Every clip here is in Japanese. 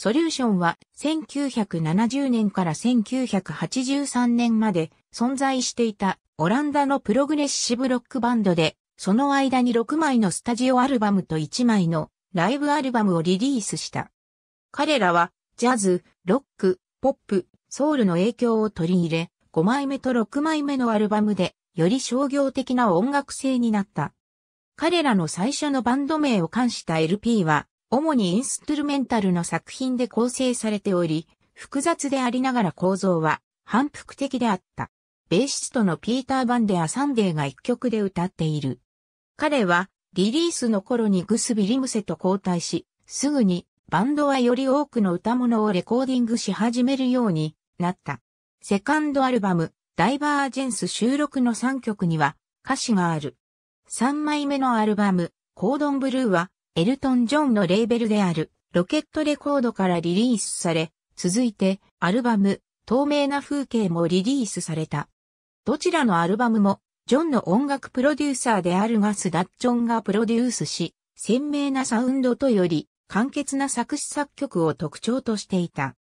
ソリューションは1970年から1983年まで存在していたオランダのプログレッシブロックバンドで、その間に6枚のスタジオアルバムと1枚のライブアルバムをリリースした。彼らはジャズ、ロック、ポップ、ソウルの影響を取り入れ、5枚目と6枚目のアルバムで、より商業的な音楽性になった。彼らの最初のバンド名を冠した LP は、主にインストゥルメンタルの作品で構成されており、複雑でありながら構造は反復的であった。ベーシストのピーター・バンデア・サンデーが一曲で歌っている。彼はリリースの頃にグスビ・リムセと交代し、すぐにバンドはより多くの歌物をレコーディングし始めるようになった。セカンドアルバム、ダイバージェンス収録の3曲には歌詞がある。3枚目のアルバム、コードンブルーはエルトン・ジョンのレーベルであるロケットレコードからリリースされ、続いてアルバム透明な風景もリリースされた。どちらのアルバムもジョンの音楽プロデューサーであるガス・ダッチョンがプロデュースし、鮮明なサウンドとより、簡潔な作詞作曲を特徴としていた。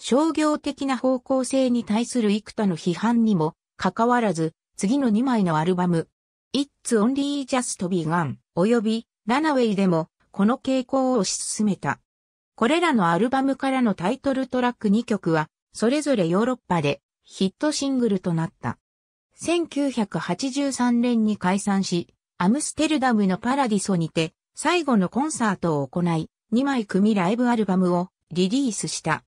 商業的な方向性に対する幾多の批判にも、かかわらず、次の2枚のアルバム、It's Only Just Begun 及びラナウェイでもこの傾向を推し進めた。これらのアルバムからのタイトルトラック2曲は、それぞれヨーロッパでヒットシングルとなった。1983年に解散し、アムステルダムのパラディソにて最後のコンサートを行い、2枚組ライブアルバムをリリースした。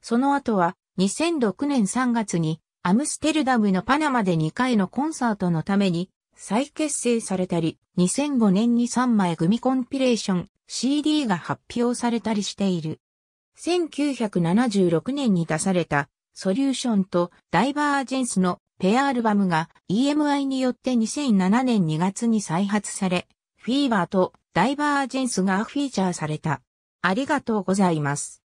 その後は2006年3月にアムステルダムのパナマで2回のコンサートのために再結成されたり、2005年に3枚組コンピレーション CD が発表されたりしている。1976年に出されたソリューションとダイバージェンスのペアアルバムが EMI によって2007年2月に再発され、フィーバーとダイバージェンスがフィーチャーされた。ありがとうございます。